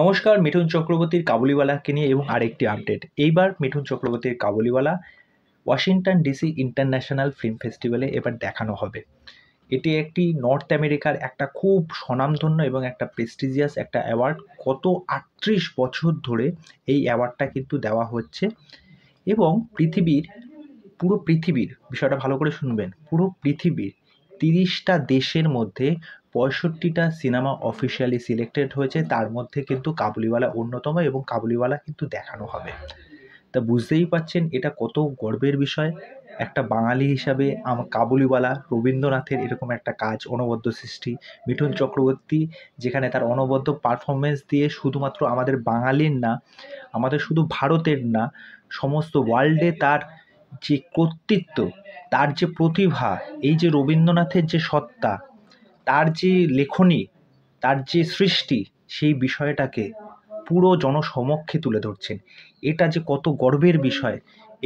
নমস্কার মিঠুন চক্রবর্তীর কাবুলিওয়ালাকে নিয়ে এবং আরেকটি আপডেট এইবার মিঠুন চক্রবর্তীর Kabuliwala Washington DC international film ফেস্টিভ্যালে এবার দেখানো হবে এটি একটি নর্থ আমেরিকার একটা খুব স্বনামধন্য এবং একটা প্রেস্টিজিয়াস একটা অ্যাওয়ার্ড কত আটত্রিশ বছর ধরে এই অ্যাওয়ার্ডটা কিন্তু দেওয়া হচ্ছে এবং পৃথিবীর পুরো পৃথিবীর বিষয়টা ভালো করে শুনবেন পুরো পৃথিবীর তিরিশটা দেশের মধ্যে পঁয়ষট্টিটা সিনেমা অফিসিয়ালি সিলেক্টেড হয়েছে তার মধ্যে কিন্তু কাবুলিওয়ালা অন্যতম এবং কাবুলিওয়ালা কিন্তু দেখানো হবে তা বুঝতেই পাচ্ছেন এটা কত গর্বের বিষয় একটা বাঙালি হিসাবে আমার কাবুলিওয়ালা রবীন্দ্রনাথের এরকম একটা কাজ অনবদ্য সৃষ্টি মিঠুন চক্রবর্তী যেখানে তার অনবদ্য পারফরমেন্স দিয়ে শুধুমাত্র আমাদের বাঙালির না আমাদের শুধু ভারতের না সমস্ত ওয়ার্ল্ডে তার যে কর্তৃত্ব তার যে প্রতিভা এই যে রবীন্দ্রনাথের যে সত্তা তার যে লেখনী তার যে সৃষ্টি সেই বিষয়টাকে পুরো জনসমক্ষে তুলে ধরছেন এটা যে কত গর্বের বিষয়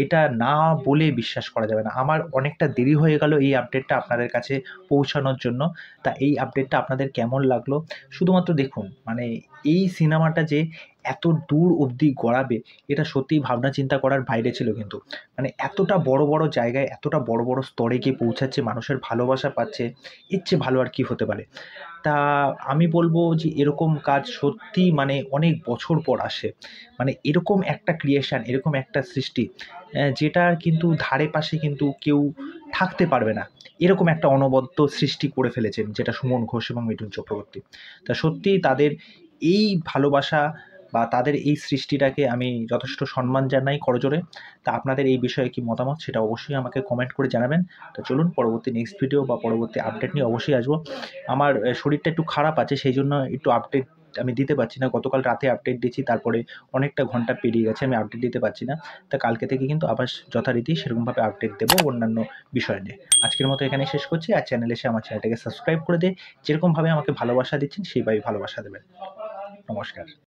এটা না বলে বিশ্বাস করা যাবে না আমার অনেকটা দেরি হয়ে গেল এই আপডেটটা আপনাদের কাছে পৌঁছানোর জন্য তা এই আপডেটটা আপনাদের কেমন লাগলো শুধুমাত্র দেখুন মানে এই সিনেমাটা যে এত দূর অবধি গড়াবে এটা সত্যিই ভাবনা চিন্তা করার বাইরে ছিল কিন্তু মানে এতটা বড় বড় জায়গায় এতটা বড় বড় স্তরে গিয়ে পৌঁছাচ্ছে মানুষের ভালোবাসা পাচ্ছে ইচ্ছে ভালো আর কি হতে পারে তা আমি বলবো যে এরকম কাজ সত্যি মানে অনেক বছর পর আসে মানে এরকম একটা ক্রিয়েশান এরকম একটা সৃষ্টি যেটার কিন্তু ধারে পাশে কিন্তু কেউ থাকতে পারবে না এরকম একটা অনবদ্য সৃষ্টি করে ফেলেছেন যেটা সুমন ঘোষ এবং মিঠুন চক্রবর্তী তা সত্যি তাদের এই ভালোবাসা বা তাদের এই সৃষ্টিটাকে আমি যথেষ্ট সম্মান জানাই করজোরে তা আপনাদের এই বিষয়ে কি মতামত সেটা অবশ্যই আমাকে কমেন্ট করে জানাবেন তো চলুন পরবর্তী নেক্সট ভিডিও বা পরবর্তী আপডেট নিয়ে অবশ্যই আসবো আমার শরীরটা একটু খারাপ আছে সেই জন্য একটু আপডেট আমি দিতে পারছি না গতকাল রাতে আপডেট দিয়েছি তারপরে অনেকটা ঘন্টা পেরিয়ে গেছে আমি আপডেট দিতে পারছি না তা কালকে থেকে কিন্তু আবার যথারীতি সেরকমভাবে আপডেট দেবো অন্যান্য বিষয় নিয়ে আজকের মতো এখানে শেষ করছি আর চ্যানেলে এসে আমার চ্যানেলটাকে সাবস্ক্রাইব করে দিয়ে যেরকমভাবে আমাকে ভালোবাসা দিচ্ছেন সেইভাবে ভালোবাসা দেবেন নমস্কার